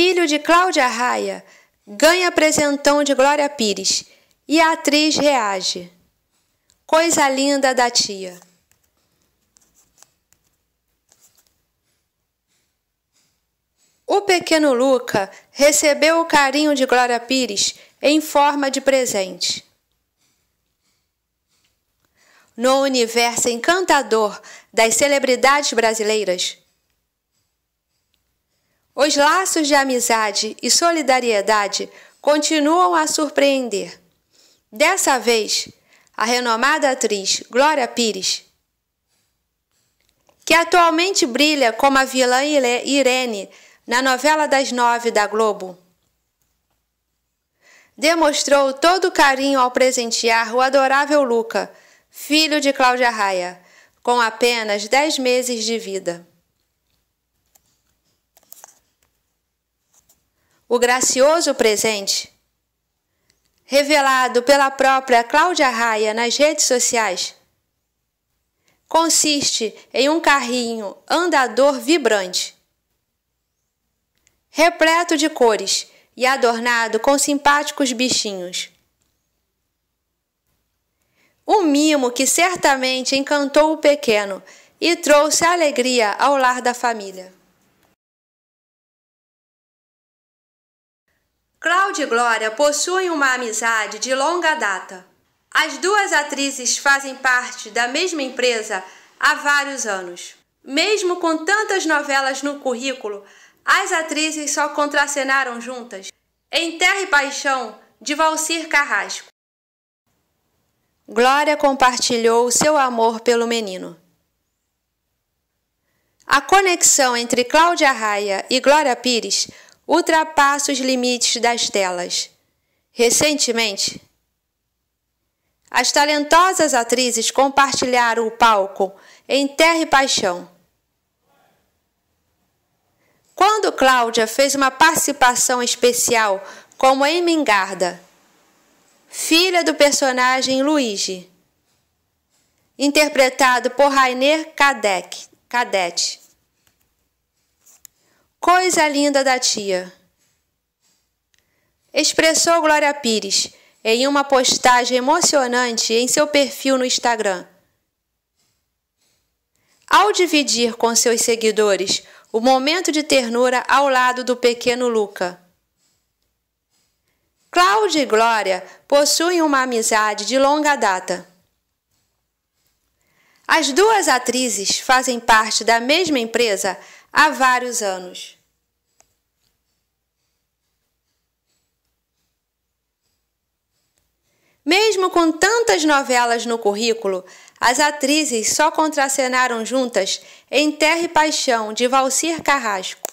filho de Cláudia Raia, ganha presentão de Glória Pires e a atriz reage. Coisa linda da tia. O pequeno Luca recebeu o carinho de Glória Pires em forma de presente. No universo encantador das celebridades brasileiras, os laços de amizade e solidariedade continuam a surpreender. Dessa vez, a renomada atriz Glória Pires, que atualmente brilha como a vilã Irene na novela das nove da Globo, demonstrou todo o carinho ao presentear o adorável Luca, filho de Cláudia Raia, com apenas dez meses de vida. o gracioso presente, revelado pela própria Cláudia Raia nas redes sociais, consiste em um carrinho andador vibrante, repleto de cores e adornado com simpáticos bichinhos. Um mimo que certamente encantou o pequeno e trouxe alegria ao lar da família. Cláudia e Glória possuem uma amizade de longa data. As duas atrizes fazem parte da mesma empresa há vários anos. Mesmo com tantas novelas no currículo, as atrizes só contracenaram juntas em Terra e Paixão, de Valcir Carrasco. Glória compartilhou seu amor pelo menino. A conexão entre Cláudia Raia e Glória Pires ultrapassa os limites das telas. Recentemente, as talentosas atrizes compartilharam o palco em Terra e Paixão. Quando Cláudia fez uma participação especial como Emingarda, filha do personagem Luigi, interpretado por Rainer Kadek, Coisa linda da tia! Expressou Glória Pires em uma postagem emocionante em seu perfil no Instagram. Ao dividir com seus seguidores o momento de ternura ao lado do pequeno Luca. Cláudia e Glória possuem uma amizade de longa data. As duas atrizes fazem parte da mesma empresa há vários anos. Mesmo com tantas novelas no currículo, as atrizes só contracenaram juntas em Terra e Paixão, de Valcir Carrasco.